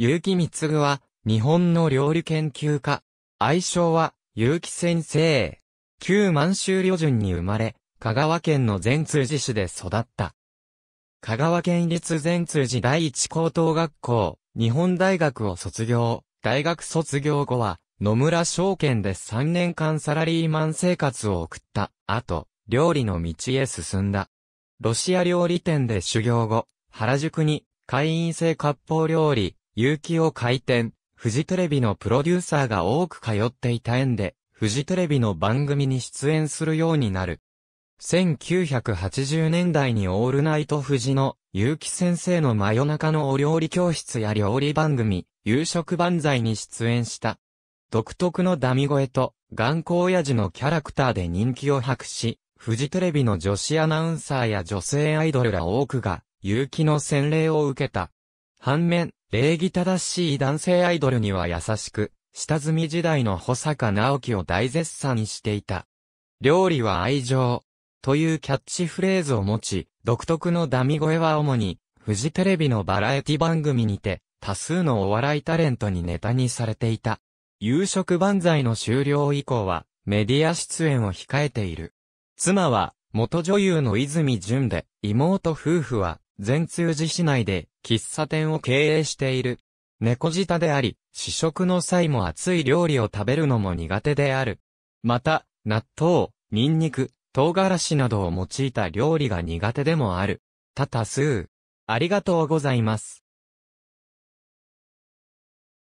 結城光は、日本の料理研究家。愛称は、結城先生。旧満州旅順に生まれ、香川県の善通寺市で育った。香川県立善通寺第一高等学校、日本大学を卒業。大学卒業後は、野村証券で3年間サラリーマン生活を送った。後、料理の道へ進んだ。ロシア料理店で修行後、原宿に、会員制割烹料理、有機を開店、フジテレビのプロデューサーが多く通っていた縁で、フジテレビの番組に出演するようになる。1980年代にオールナイトフジの、結城先生の真夜中のお料理教室や料理番組、夕食万歳に出演した。独特のダミ声と、頑固親父のキャラクターで人気を博し、フジテレビの女子アナウンサーや女性アイドルら多くが、結城の洗礼を受けた。反面、礼儀正しい男性アイドルには優しく、下積み時代の保坂直樹を大絶賛していた。料理は愛情というキャッチフレーズを持ち、独特のダミ声は主に、フジテレビのバラエティ番組にて、多数のお笑いタレントにネタにされていた。夕食万歳の終了以降は、メディア出演を控えている。妻は、元女優の泉淳で、妹夫婦は、善通寺市内で喫茶店を経営している。猫舌であり、試食の際も熱い料理を食べるのも苦手である。また、納豆、ニンニク、唐辛子などを用いた料理が苦手でもある。多多数。ありがとうございます。